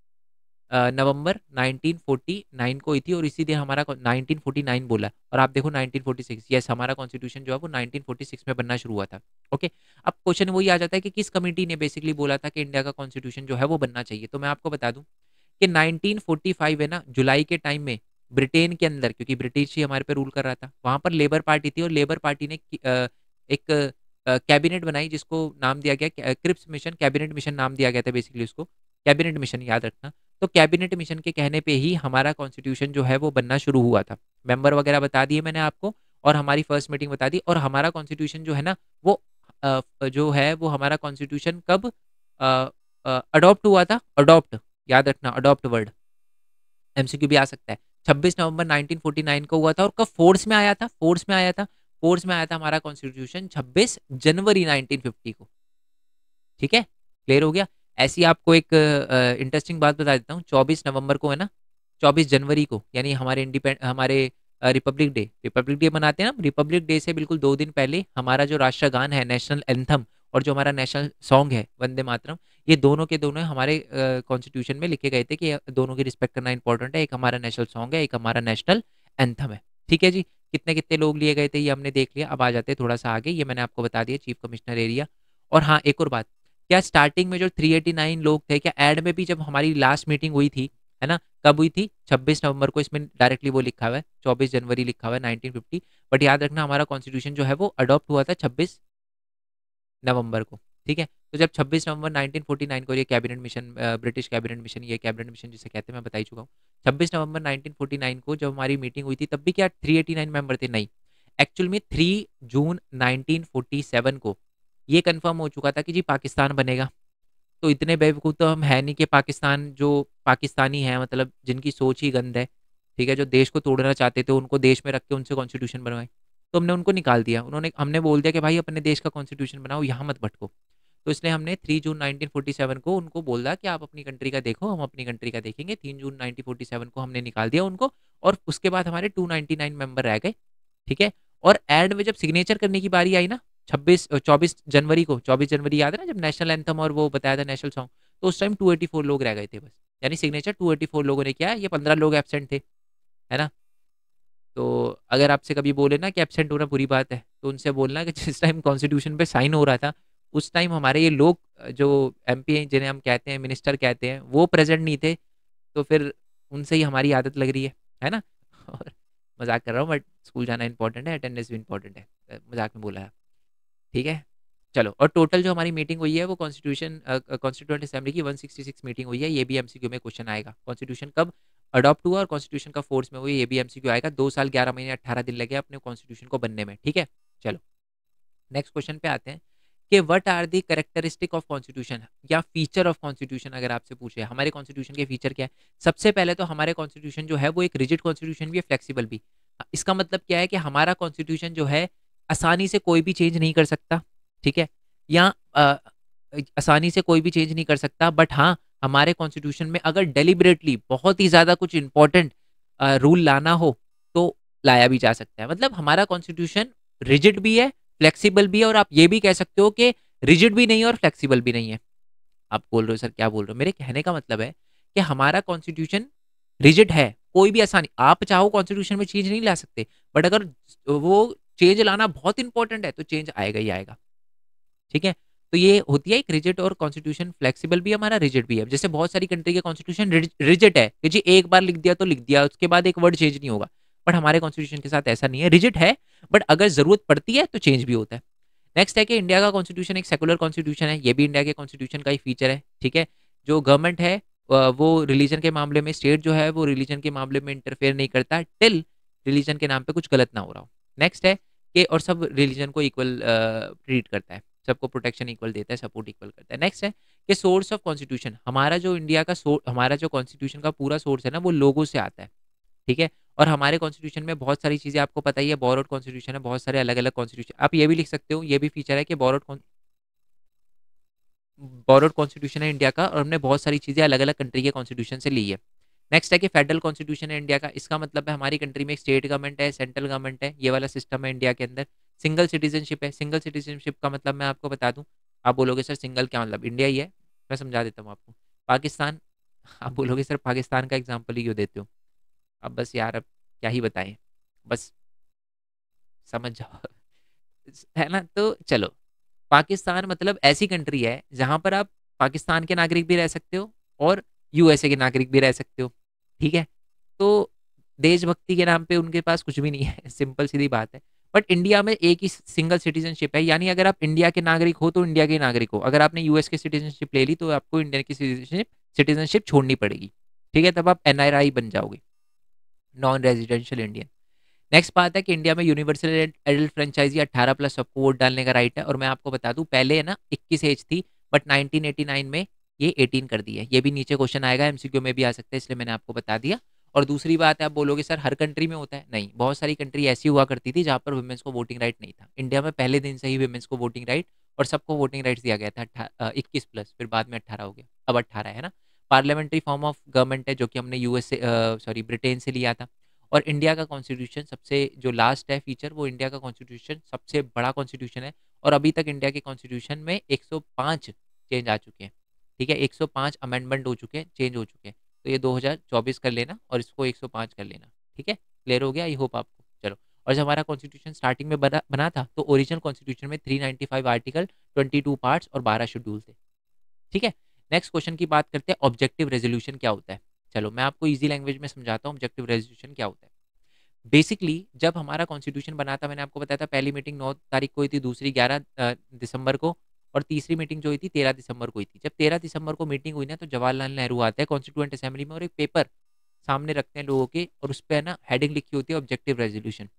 नवंबर 1949 को हुई थी और इसी दिन हमारा 1949 बोला और आप देखो 1946 यस हमारा कॉन्स्टिट्यूशन जो है वो 1946 में बनना शुरू हुआ था ओके अब क्वेश्चन वही आ जाता है कि किस कमेटी ने बेसिकली बोला था कि इंडिया का कॉन्स्टिट्यूशन जो है वो बनना चाहिए तो मैं आपको बता दूँ कि नाइनटीन है ना जुलाई के टाइम में ब्रिटेन के अंदर क्योंकि ब्रिटिश ही हमारे पे रूल कर रहा था वहाँ पर लेबर पार्टी थी और लेबर पार्टी ने एक कैबिनेट बनाई जिसको नाम दिया गया क्रिप्स मिशन कैबिनेट मिशन नाम दिया गया था बेसिकली उसको कैबिनेट मिशन याद रखना तो कैबिनेट मिशन के कहने पे ही हमारा कॉन्स्टिट्यूशन जो है वो बनना शुरू हुआ था मेंबर वगैरह बता दिए मैंने आपको और हमारी फर्स्ट मीटिंग बता दी और हमारा कॉन्स्टिट्यूशन जो है ना वो जो है वो हमारा कॉन्स्टिट्यूशन कब अडोप्ट हुआ था अडोप्ट याद रखना अडॉप्ट वर्ड एमसीक्यू भी आ सकता है छब्बीस नवंबर नाइनटीन को हुआ था और कब फोर्स में आया था फोर्स में आया था फोर्स में आया था हमारा कॉन्स्टिट्यूशन छब्बीस जनवरी नाइनटीन को ठीक है क्लियर हो गया ऐसी आपको एक इंटरेस्टिंग बात बता देता हूँ चौबीस नवंबर को है ना चौबीस जनवरी को यानी हमारे इंडिपेंड हमारे रिपब्लिक डे रिपब्लिक डे मनाते हैं ना रिपब्लिक डे से बिल्कुल दो दिन पहले हमारा जो राष्ट्रगान है नेशनल एंथम और जो हमारा नेशनल सॉन्ग है वंदे मातरम ये दोनों के दोनों हमारे कॉन्स्टिट्यूशन में लिखे गए थे कि दोनों की रिस्पेक्ट करना इंपॉर्टेंट है एक हमारा नेशनल सॉन्ग है एक हमारा नेशनल एंथम है ठीक है जी कितने कितने लोग लिए गए थे ये हमने देख लिया अब आ जाते हैं थोड़ा सा आगे ये मैंने आपको बता दिया चीफ कमिश्नर एरिया और हाँ एक और बात क्या स्टार्टिंग में जो 389 लोग थे क्या एड में भी जब हमारी लास्ट मीटिंग हुई थी है ना कब हुई थी 26 नवंबर को इसमें डायरेक्टली वो लिखा हुआ है 24 जनवरी लिखा हुआ है 1950 बट याद रखना हमारा कॉन्स्टिट्यूशन जो है वो अडॉप्ट हुआ था 26 नवंबर को ठीक है तो जब 26 नवंबर 1949 को ये cabinet mission British cabinet mission ये कैबिनेट मिशन जिसे कहते हैं मैं बताई चुका हूँ छब्बीस नवंबर नाइन को जब हमारी मीटिंग हुई थी तब भी क्या नाइन मेंबर थे नहीं एक्चुअल में थ्री जून सेवन को ये कंफर्म हो चुका था कि जी पाकिस्तान बनेगा तो इतने बेवकूफ़ तो हम है नहीं कि पाकिस्तान जो पाकिस्तानी है मतलब जिनकी सोच ही गंद है ठीक है जो देश को तोड़ना चाहते थे उनको देश में रख के उनसे कॉन्स्टिट्यूशन बनवाए तो हमने उनको निकाल दिया उन्होंने हमने बोल दिया कि भाई अपने देश का कॉन्स्टिट्यूशन बनाओ यहाँ मत भटको तो इसलिए हमने थ्री जून नाइनटीन को उनको बोला कि आप अपनी कंट्री का देखो हम अपनी कंट्री का देखेंगे तीन जून नाइनटीन को हमने निकाल दिया उनको और उसके बाद हमारे टू मेंबर रह गए ठीक है और एंड में जब सिग्नेचर करने की बारी आई ना छब्बीस चौबीस जनवरी को चौबीस जनवरी याद है ना जब नेशनल एंथम और वो बताया था नेशनल सॉन्ग तो उस टाइम टू एटी फोर लोग रह गए थे बस यानी सिग्नेचर टू एटी फोर लोगों ने किया ये पंद्रह लोग एबसेंट थे है ना तो अगर आपसे कभी बोले ना कि एबसेंट होना बुरी बात है तो उनसे बोलना कि जिस टाइम कॉन्स्टिट्यूशन पर साइन हो रहा था उस टाइम हमारे ये लोग जो एम पी हैं जिन्हें हम कहते हैं मिनिस्टर कहते हैं वो प्रेजेंट नहीं थे तो फिर उनसे ही हमारी आदत लग रही है है ना और मजाक कर रहा हूँ बट स्कूल जाना इंपॉर्टेंट है अटेंडेंस भी इंपॉर्टेंट है मजाक में बोला है ठीक है चलो और टोटल जो हमारी मीटिंग हुई है वो कॉन्स्टिट्यूशन कॉन्स्टिट्यूंट असेंबली की 166 मीटिंग हुई है ये भी एमसीक्यू में क्वेश्चन आएगा कॉन्स्टिट्यूशन कब अडॉप्ट हुआ और कॉन्स्टिट्यूशन का फोर्स में हुई ये भी एमसीक्यू आएगा दो साल ग्यारह महीने अट्ठारह दिन लगे अपने कॉन्स्टिट्यूशन को बनने में ठीक है चलो नेक्स्ट क्वेश्चन पे आते हैं कि what are the characteristic of constitution या फीचर ऑफ कॉन्स्टिट्यूशन अगर आपसे पूछे हमारे कॉन्स्टिट्यूशन के फीचर क्या है सबसे पहले तो हमारे कॉन्स्टिट्यूशन जो है वो एक रिजिड कॉन्स्टिट्यूशन भी है फ्लेक्सिबल भी इसका मतलब क्या है कि हमारा कॉन्स्टिट्यूशन जो है आसानी से कोई भी चेंज नहीं कर सकता ठीक है या आसानी से कोई भी चेंज नहीं कर सकता बट हाँ हमारे कॉन्स्टिट्यूशन में अगर डेलीबरेटली बहुत ही ज़्यादा कुछ इंपॉर्टेंट रूल लाना हो तो लाया भी जा सकता है मतलब हमारा कॉन्स्टिट्यूशन रिजिड भी है फ्लेक्सिबल भी है और आप ये भी कह सकते हो कि रिजिड भी नहीं है और फ्लेक्सिबल भी नहीं है आप बोल रहे हो सर क्या बोल रहे हो मेरे कहने का मतलब है कि हमारा कॉन्स्टिट्यूशन रिजिड है कोई भी आसानी आप चाहो कॉन्स्टिट्यूशन में चीज नहीं ला सकते बट अगर वो चेंज लाना बहुत इंपॉर्टेंट है तो चेंज आएगा ही आएगा ठीक है तो ये होती है एक रिजिट और कॉन्स्टिट्यूशन फ्लेक्सिबल भी हमारा रिजिट भी है जैसे बहुत सारी कंट्री के कॉन्स्टिट्यूशन रिजिट है कि जी एक बार लिख दिया तो लिख दिया उसके बाद एक वर्ड चेंज नहीं होगा बट हमारे कॉन्स्टिट्यूशन के साथ ऐसा नहीं है रिजिट है बट अगर जरूरत पड़ती है तो चेंज भी होता है नेक्स्ट है कि इंडिया का कॉन्स्टिट्यूशन एक सेकुलर कॉन्स्टिट्यूशन है ये भी इंडिया के कॉन्स्टिट्यूशन का ही फीचर है ठीक है जो गवर्नमेंट है वो रिलीजन के मामले में स्टेट जो है वो रिलीजन के मामले में इंटरफेयर नहीं करता टिल रिलीजन के नाम पे कुछ गलत ना हो रहा हो नेक्स्ट है के और सब रिलीजन को इक्वल ट्रीट करता है सबको प्रोटेक्शन इक्वल देता है सपोर्ट इक्वल करता है नेक्स्ट है कि सोर्स ऑफ कॉन्स्टिट्यूशन हमारा जो इंडिया का हमारा जो कॉन्स्टिट्यूशन का पूरा सोर्स है ना वो लोगों से आता है ठीक है और हमारे कॉन्स्टिट्यूशन में बहुत सारी चीज़ें आपको पता ही है बॉरोड कॉन्स्टिट्यूशन है बहुत सारे अलग अलग कॉन्स्टिट्यूशन आप ये भी लिख सकते हो ये भी फीचर है कि बॉरोड बॉरोड कॉन्स्टिट्यूशन है इंडिया का और हमने बहुत सारी चीज़ें अलग अलग कंट्री के कॉन्स्टिट्यूशन से ली है नेक्स्ट है कि फेडरल कॉन्स्टिट्यूशन है इंडिया का इसका मतलब है हमारी कंट्री में स्टेट गवर्नमेंट है सेंट्रल गवर्नमेंट है ये वाला सिस्टम है इंडिया के अंदर सिंगल सिटीजनशिप है सिंगल सिटीजनशिप का मतलब मैं आपको बता दूँ आप बोलोगे सर सिंगल क्या मतलब इंडिया ही है मैं समझा देता हूँ आपको पाकिस्तान आप हम्म। बोलोगे सर पाकिस्तान का एग्जाम्पल ही क्यों देते हो अब बस यार अब क्या ही बताएं बस समझ जाओ है ना तो चलो पाकिस्तान मतलब ऐसी कंट्री है जहाँ पर आप पाकिस्तान के नागरिक भी रह सकते हो और यूएसए के नागरिक भी रह सकते हो ठीक है तो देशभक्ति के नाम पे उनके पास कुछ भी नहीं है सिंपल सीधी बात है बट इंडिया में एक ही सिंगल सिटीजनशिप है यानी अगर आप इंडिया के नागरिक हो तो इंडिया के नागरिक हो अगर आपने यूएस की सिटीजनशिप ले ली तो आपको इंडियन की सिटीजनशिप सिटीजनशिप छोड़नी पड़ेगी ठीक है तब आप एन बन जाओगे नॉन रेजिडेंशियल इंडियन नेक्स्ट बात है कि इंडिया में यूनिवर्सल एडल्ट फ्रेंचाइजी 18 प्लस सबको वोट डालने का राइट है और मैं आपको बता दूं पहले है ना 21 एज थी बट 1989 में ये एटीन कर दी है ये भी नीचे क्वेश्चन आएगा एमसीक्यू में भी आ सकता है इसलिए मैंने आपको बता दिया और दूसरी बात है आप बोलोगे सर हर कंट्री में होता है नहीं बहुत सारी कंट्री ऐसी हुआ करती थी जहाँ पर वुमेंस को वोटिंग राइट नहीं था इंडिया में पहले दिन से ही वुमेंस को वोटिंग राइट और सबको वोटिंग राइट्स दिया गया था इक्कीस प्लस फिर बाद में अट्ठारह हो गया अब अट्ठारह है ना पार्लियामेंट्री फॉर्म ऑफ गवर्नमेंट है जो कि हमने यूएस सॉरी ब्रिटेन से लिया था और इंडिया का कॉन्स्टिट्यूशन सबसे जो लास्ट है फीचर वो इंडिया का कॉन्स्टिट्यूशन सबसे बड़ा कॉन्स्टिट्यूशन है और अभी तक इंडिया के कॉन्स्टिट्यूशन में एक चेंज आ चुके हैं ठीक है 105 अमेंडमेंट हो चुके हैं चेंज हो चुके हैं तो ये 2024 कर लेना और इसको 105 कर लेना ठीक है क्लियर हो गया आई होप आपको चलो और जब हमारा कॉन्स्टिट्यूशन स्टार्टिंग में बना बना था तो ओरिजिनल कॉन्स्टिट्यूशन में 395 आर्टिकल 22 पार्ट्स और 12 शेड्यूल थे ठीक है नेक्स्ट क्वेश्चन की बात करते हैं ऑब्जेक्टिव रेजोल्यूशन क्या होता है चलो मैं आपको ईजी लैंग्वेज में समझाता हूँ ऑब्जेक्टिव रेजोल्यूशन क्या होता है बेसिकली जब हमारा कॉन्स्टिट्यूशन बना था मैंने आपको बताया था पहली मीटिंग नौ तारीख को हुई थी दूसरी ग्यारह दिसंबर को और तीसरी मीटिंग जो हुई थी तेरह दिसंबर को हुई थी जब तेरह दिसंबर को मीटिंग हुई ना तो जवाहरलाल नेहरू आते हैं कॉन्स्टिट्यूंट असेंबली में और एक पेपर सामने रखते हैं लोगों के और उस पर ना हेडिंग लिखी होती है ऑब्जेक्टिव रेजोल्यूशन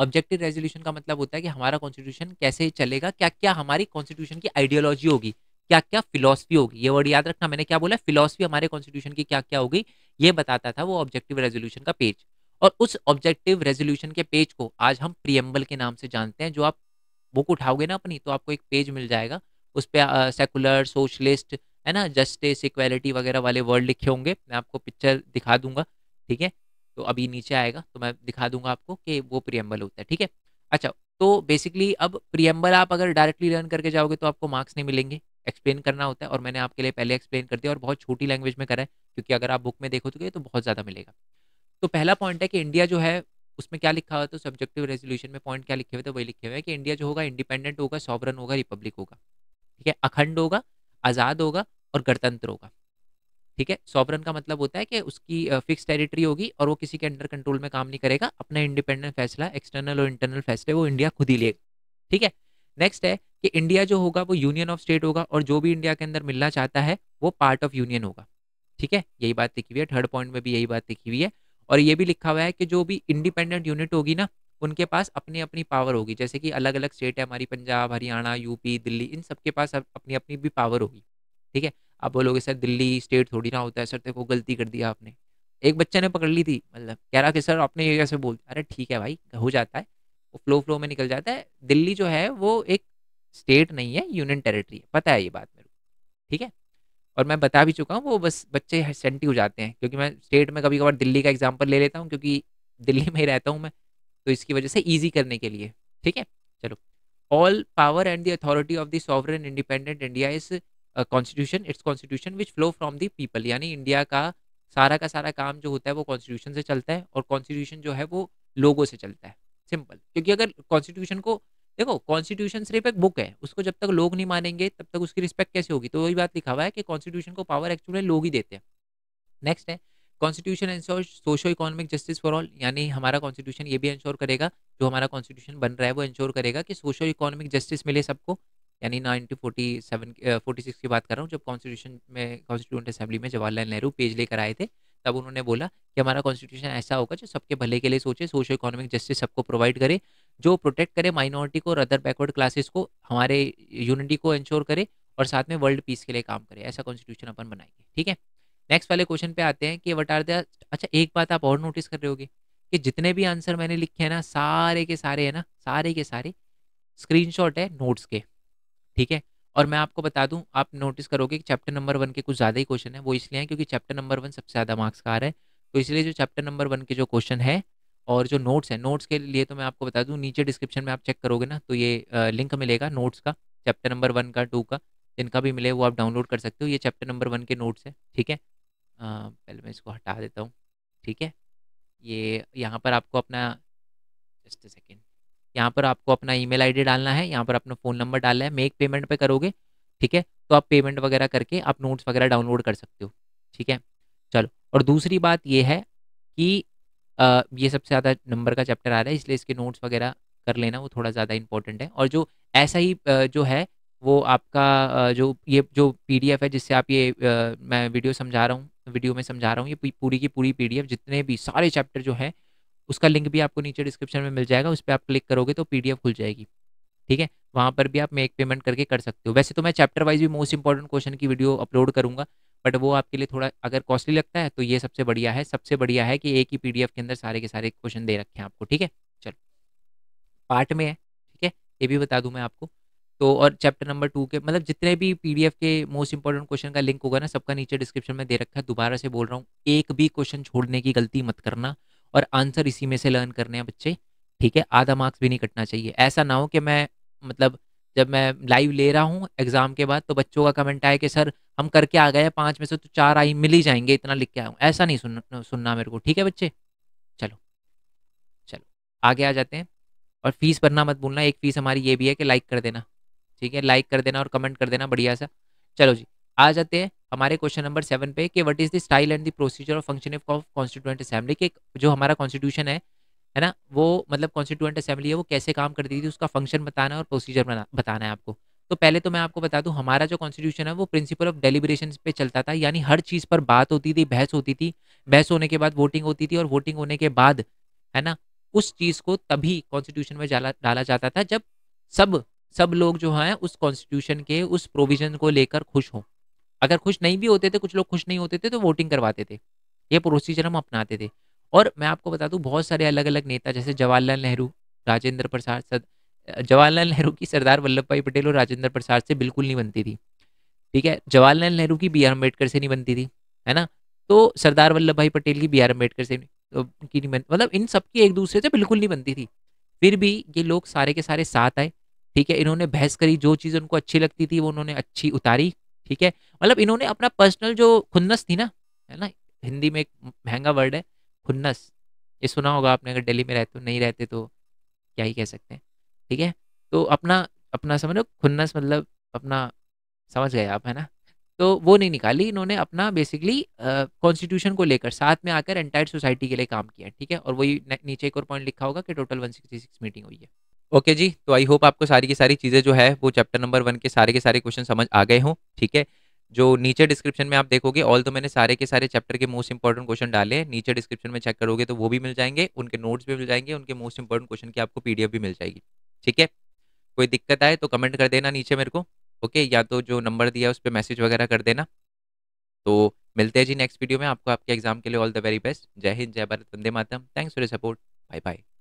ऑब्जेक्टिव रेजोल्यूशन का मतलब होता है कि हमारा कॉन्स्टिट्यूशन कैसे चलेगा क्या क्या हमारी कॉन्स्टिट्यूशन की आइडियोलॉजी होगी क्या क्या फिलोसफी होगी ये वर्ड याद रखना मैंने क्या बोला फिलोसफी हमारे कॉन्स्टिट्यूशन की क्या क्या होगी ये बताता था वो ऑब्जेक्टिव रेजोल्यूशन का पेज और उस ऑब्जेक्टिव रेजोल्यूशन के पेज को आज हम प्रियम्बल के नाम से जानते हैं जो आप बुक उठाओगे ना अपनी तो आपको एक पेज मिल जाएगा उस पर सेकुलर सोशलिस्ट है ना जस्टिस इक्वेलिटी वगैरह वाले वर्ड लिखे होंगे मैं आपको पिक्चर दिखा दूंगा ठीक है तो अभी नीचे आएगा तो मैं दिखा दूंगा आपको कि वो प्रियम्बल होता है ठीक है अच्छा तो बेसिकली अब प्रियम्बल आप अगर डायरेक्टली लर्न करके जाओगे तो आपको मार्क्स नहीं मिलेंगे एक्सप्लेन करना होता है और मैंने आपके लिए पहले एक्सप्लेन कर दिया और बहुत छोटी लैंग्वेज में करा है क्योंकि अगर आप बुक में देखो तो ये तो बहुत ज़्यादा मिलेगा तो पहला पॉइंट है कि इंडिया जो है उसमें क्या लिखा हुआ था सब्जेक्टिव रेजोल्यूशन में पॉइंट क्या लिखे हुए थे वही लिखे हुए हैं कि इंडिया जो होगा इंडिपेंडेंट होगा सॉवरन होगा रिपब्लिक होगा ठीक है अखंड होगा आज़ाद होगा और गणतंत्र होगा ठीक है सॉवरन का मतलब होता है कि उसकी फिक्स टेरिटरी होगी और वो किसी के अंडर कंट्रोल में काम नहीं करेगा अपना इंडिपेंडेंट फैसला एक्सटर्नल और इंटरनल फैसले वो इंडिया खुद ही लेगा ठीक है नेक्स्ट है कि इंडिया जो होगा वो यूनियन ऑफ स्टेट होगा और जो भी इंडिया के अंदर मिलना चाहता है वो पार्ट ऑफ यूनियन होगा ठीक है यही बात लिखी हुई है थर्ड पॉइंट में भी यही बात लिखी हुई है और ये भी लिखा हुआ है कि जो भी इंडिपेंडेंट यूनिट होगी ना उनके पास अपनी अपनी पावर होगी जैसे कि अलग अलग स्टेट है हमारी पंजाब हरियाणा यूपी दिल्ली इन सबके पास अपनी अपनी भी पावर होगी ठीक है आप बोलोगे सर दिल्ली स्टेट थोड़ी ना होता है सर देखो गलती कर दिया आपने एक बच्चे ने पकड़ ली थी मतलब कह रहा कि सर आपने ये कैसे बोल अरे ठीक है भाई हो जाता है वो फ्लो फ्लो में निकल जाता है दिल्ली जो है वो एक स्टेट नहीं है यूनियन टेरिटरी है पता है ये बात मेरे को ठीक है और मैं बता भी चुका हूँ वो बस बच्चे सेंटी हो जाते हैं क्योंकि मैं स्टेट में कभी कभार दिल्ली का एग्जाम्पल ले लेता हूँ क्योंकि दिल्ली में ही रहता हूँ मैं तो इसकी वजह से ईजी करने के लिए ठीक है चलो all power and the authority of the sovereign independent India is constitution it's constitution which flow from the people यानी इंडिया का सारा का सारा काम जो होता है वो कॉन्स्टिट्यूशन से चलता है और कॉन्स्टिट्यूशन जो है वो लोगों से चलता है सिंपल क्योंकि अगर कॉन्स्टिट्यूशन को देखो कॉन्स्टिट्यूशन सिर्फ एक बुक है उसको जब तक लोग नहीं मानेंगे तब तक उसकी रिस्पेक्ट कैसे होगी तो वही बात लिखा हुआ है कि कॉन्स्टिट्यूशन को पावर एक्चुअली लोग ही देते हैं नेक्स्ट है constitution ensure socio economic justice for all यानी हमारा कॉन्स्टिट्यूशन ये भी इंश्योर करेगा जो हमारा कॉन्स्टिट्यूशन बन रहा है वो इंश्योर करेगा कि सोशो इकोनॉमिक जस्टिस मिले सबको यानी nineteen forty seven forty six की बात कर रहा हूँ जब कॉन्स्टिट्यूशन में कॉन्स्टिट्यूंट असेंबली में जवाहरलाल नेहरू पेज लेकर आए थे तब उन्होंने बोला कि हमारा कॉन्स्टिट्यूशन ऐसा होगा जो सबके भले के लिए सोचे सोशो इकोनॉमिक जस्टिस सबको प्रोवाइड करे जो प्रोटेक्ट करे माइनॉरिटी को और अदर बैकवर्ड क्लासेस को हमारे यूनिटी को इंश्योर करे और साथ में वर्ल्ड पीस के लिए काम करे ऐसा कॉन्स्टिट्यूशन अपन बनाएंगे ठीक है नेक्स्ट वाले क्वेश्चन पे आते हैं कि वट आर द अच्छा एक बात आप और नोटिस कर रहे होगे कि जितने भी आंसर मैंने लिखे हैं ना सारे के सारे है ना सारे के सारे स्क्रीन है नोट्स के ठीक है और मैं आपको बता दूं आप नोटिस करोगे कि चैप्टर नंबर वन के कुछ ज़्यादा ही क्वेश्चन है वो इसलिए हैं क्योंकि चैप्टर नंबर वन सबसे ज़्यादा मार्क्स का आ रहा है तो इसलिए जो चैप्टर नंबर वन के जो क्वेश्चन है और जो नोट्स हैं नोट्स के लिए तो मैं आपको बता दूं नीचे डिस्क्रिप्शन में आप चेक करोगे ना तो ये लिंक मिलेगा नोट्स का चैप्टर नंबर वन का टू का जिनका भी मिले वो आप डाउनलोड कर सकते हो ये चैप्टर नंबर वन के नोट्स हैं ठीक है आ, पहले मैं इसको हटा देता हूँ ठीक है ये यहाँ पर आपको अपना जस्ट सेकेंड यहाँ पर आपको अपना ईमेल आईडी डालना है यहाँ पर अपना फ़ोन नंबर डालना है मेक पेमेंट पे करोगे ठीक है तो आप पेमेंट वगैरह करके आप नोट्स वगैरह डाउनलोड कर सकते हो ठीक है चलो और दूसरी बात ये है कि ये सबसे ज़्यादा नंबर का चैप्टर आ रहा है इसलिए इसके नोट्स वगैरह कर लेना वो थोड़ा ज़्यादा इंपॉर्टेंट है और जो ऐसा ही जो है वो आपका जो ये जो पीडीएफ है जिससे आप ये मैं वीडियो समझा रहा हूँ वीडियो में समझा रहा हूँ ये पूरी की पूरी पीडीएफ जितने भी सारे चैप्टर जो है उसका लिंक भी आपको नीचे डिस्क्रिप्शन में मिल जाएगा उस पर आप क्लिक करोगे तो पीडीएफ खुल जाएगी ठीक है वहाँ पर भी आप मेक पेमेंट करके कर सकते हो वैसे तो मैं चैप्टर वाइज भी मोस्ट इंपॉर्टेंट क्वेश्चन की वीडियो अपलोड करूँगा बट वो आपके लिए थोड़ा अगर कॉस्टली लगता है तो ये सबसे बढ़िया है सबसे बढ़िया है कि एक ही पीडीएफ के अंदर सारे के सारे क्वेश्चन दे रखे हैं आपको ठीक है चलो पार्ट में है ठीक है ये भी बता दूँ मैं आपको तो और चैप्टर नंबर टू के मतलब जितने भी पीडीएफ के मोस्ट इंपॉर्टेंट क्वेश्चन का लिंक होगा ना सबका नीचे डिस्क्रिप्शन में दे रखा है दोबारा से बोल रहा हूँ एक भी क्वेश्चन छोड़ने की गलती मत करना और आंसर इसी में से लर्न करने हैं बच्चे ठीक है आधा मार्क्स भी नहीं कटना चाहिए ऐसा ना हो कि मैं मतलब जब मैं लाइव ले रहा हूँ एग्जाम के बाद तो बच्चों का कमेंट आया कि सर हम करके आ गए पाँच में से तो चार आई मिल ही जाएंगे इतना लिख के आया हूँ ऐसा नहीं सुन सुनना मेरे को ठीक है बच्चे चलो चलो आगे आ जाते हैं और फीस भरना मत भूलना एक फीस हमारी ये भी है कि लाइक कर देना ठीक है लाइक कर देना और कमेंट कर देना बढ़िया सा चलो जी आ जाते हैं हमारे क्वेश्चन नंबर सेवन पे कि what is the style and the procedure of function of constituent assembly के जो हमारा कॉन्स्टिट्यूशन है है ना वो मतलब कॉन्स्टिट्यूंट असेंबली है वो कैसे काम करती थी उसका फंक्शन बताना और प्रोसीजर बताना है आपको तो पहले तो मैं आपको बता दूं हमारा जो कॉन्स्टिट्यूशन है वो प्रिंसिपल ऑफ डेलीबरेशन पे चलता था यानी हर चीज़ पर बात होती थी बहस होती थी बहस होने के बाद वोटिंग होती थी और वोटिंग होने के बाद है ना उस चीज़ को तभी कॉन्स्टिट्यूशन में डाला डाला जाता था जब सब सब लोग जो हैं उस कॉन्स्टिट्यूशन के उस प्रोविजन को लेकर खुश हों अगर खुश नहीं भी होते थे कुछ लोग खुश नहीं होते थे तो वोटिंग करवाते थे ये प्रोसीजर हम अपनाते थे और मैं आपको बता दूं बहुत सारे अलग अलग नेता जैसे जवाहरलाल नेहरू राजेंद्र प्रसाद जवाहरलाल नेहरू की सरदार वल्लभ भाई पटेल और राजेंद्र प्रसाद से बिल्कुल नहीं बनती थी ठीक है जवाहरलाल नेहरू की बी आर अम्बेडकर से नहीं बनती थी है ना तो सरदार वल्लभ भाई पटेल की बी आर अम्बेडकर से तो की नहीं बनती मतलब इन सबकी एक दूसरे से बिल्कुल नहीं बनती थी फिर भी ये लोग सारे के सारे साथ आए ठीक है इन्होंने बहस करी जो चीज़ उनको अच्छी लगती थी वो उन्होंने अच्छी उतारी ठीक है मतलब इन्होंने अपना पर्सनल जो खुन्नस थी ना है ना हिंदी में एक महंगा वर्ड है खुन्नस ये सुना होगा आपने अगर दिल्ली में रहते नहीं रहते तो क्या ही कह सकते हैं ठीक है तो अपना अपना लो खुन्नस मतलब अपना समझ गए आप है ना तो वो नहीं निकाली इन्होंने अपना बेसिकली कॉन्स्टिट्यूशन को लेकर साथ में आकर एंटायर सोसाइटी के लिए काम किया ठीक है और वही नीचे एक और पॉइंट लिखा होगा कि टोटल सिक्स मीटिंग हुई है ओके okay जी तो आई होप आपको सारी की सारी चीज़ें जो है वो चैप्टर नंबर वन के सारे के सारे क्वेश्चन समझ आ गए हों ठीक है जो नीचे डिस्क्रिप्शन में आप देखोगे ऑल तो मैंने सारे के सारे चैप्टर के मोस्ट इंपॉर्टेंट क्वेश्चन डाले हैं नीचे डिस्क्रिप्शन में चेक करोगे तो वो भी मिल जाएंगे उनके नोट्स भी मिल जाएंगे उनके मोस्ट इंपॉर्टेंट क्वेश्चन की आपको पीडीएफ भी मिल जाएगी ठीक है कोई दिक्कत आए तो कमेंट कर देना नीचे मेरे को ओके या तो जो नंबर दिया उस पर मैसेज वगैरह कर देना तो मिलते हैं जी नेक्स्ट वीडियो में आपको आपके एग्जाम के लिए ऑल द वेरी बेस्ट जय हिंद जय भारत वंदे मातम thanks for support bye bye